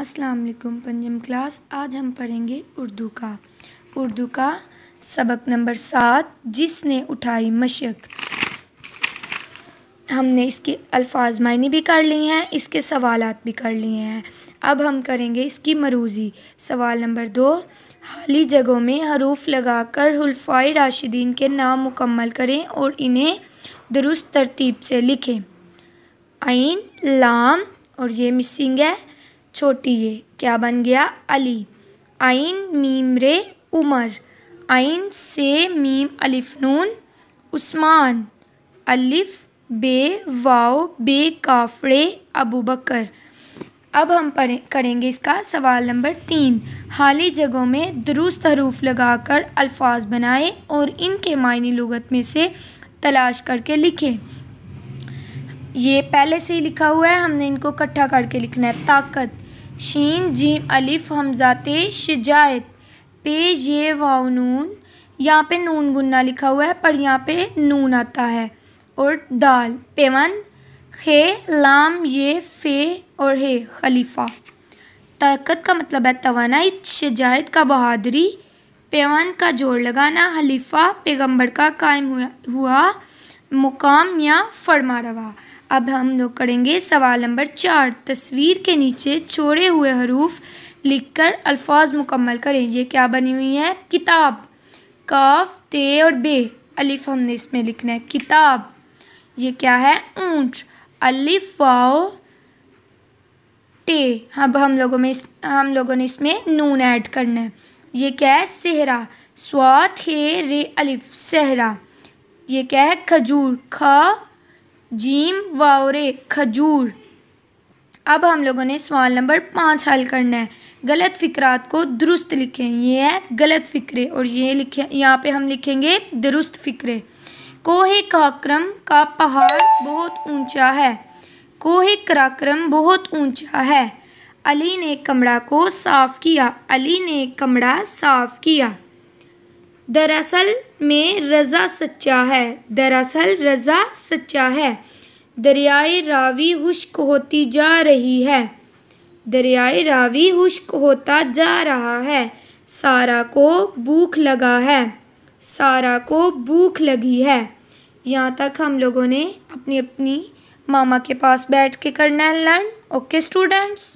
अस्सलाम वालेकुम पंजम क्लास आज हम पढ़ेंगे उर्दू का उर्दू का सबक नंबर सात जिसने उठाई मशक हमने इसके अल्फाज मायने भी कर लिए हैं इसके सवालात भी कर लिए हैं अब हम करेंगे इसकी मरूजी सवाल नंबर दो खाली जगहों में हरूफ लगाकर हल्फाई राशिदीन के नाम मुकम्मल करें और इन्हें दुरुस्त तरतीब से लिखें आइन लाम और ये मिसिंग है छोटी ये क्या बन गया अली आइन मीम रे उमर आइन से मीम अलिफ नून उस्मान अलिफ बे वाओ बे काफड़े अबू बकर अब हम पढ़े करेंगे इसका सवाल नंबर तीन हाली जगहों में दुरुस्त हरूफ लगाकर अल्फाज बनाए और इनके मायने लगत में से तलाश करके लिखें ये पहले से ही लिखा हुआ है हमने इनको इकट्ठा करके लिखना है ताकत शीन जीम अलिफ हमजाते शिजायत पे ये वाव नून यहाँ पे नून गुन्ना लिखा हुआ है पर यहाँ पे नून आता है और दाल पेवन खे लाम ये फे और हे खलीफा ताकत का मतलब है तोानाई शिजायत का बहादरी पेवन का जोड़ लगाना हलीफा पैगंबर का कायम हुआ, हुआ मुकाम या रवा अब हम लोग करेंगे सवाल नंबर चार तस्वीर के नीचे छोड़े हुए हरूफ लिखकर अल्फाज मुकम्मल करें ये क्या बनी हुई है किताब काफ ते और बे अलिफ हमने इसमें लिखना है किताब ये क्या है ऊँट अलिफ वाओ टे अब हम लोगों में हम लोगों ने इसमें नून ऐड करना है ये क्या है सेहरा स्वा थे रे अलिफ सेहरा ये क्या है खजूर ख जीम वावरे खजूर अब हम लोगों ने सवाल नंबर पाँच हल करना है गलत फिक्रात को दुरुस्त लिखें ये है गलत फ़िक्रे और ये लिखे यहाँ पे हम लिखेंगे दुरुस्त फ़िक्रे कोहे काक्रम का पहाड़ बहुत ऊंचा है कोहे कराक्रम बहुत ऊंचा है अली ने कमरा को साफ़ किया अली ने कमरा साफ़ किया दरअसल में रज़ा सच्चा है दरअसल रज़ा सच्चा है दरियाए रावी हुश्क होती जा रही है दरियाए रावी हुश्क होता जा रहा है सारा को भूख लगा है सारा को भूख लगी है यहाँ तक हम लोगों ने अपनी अपनी मामा के पास बैठ के करना है लर्न ओके स्टूडेंट्स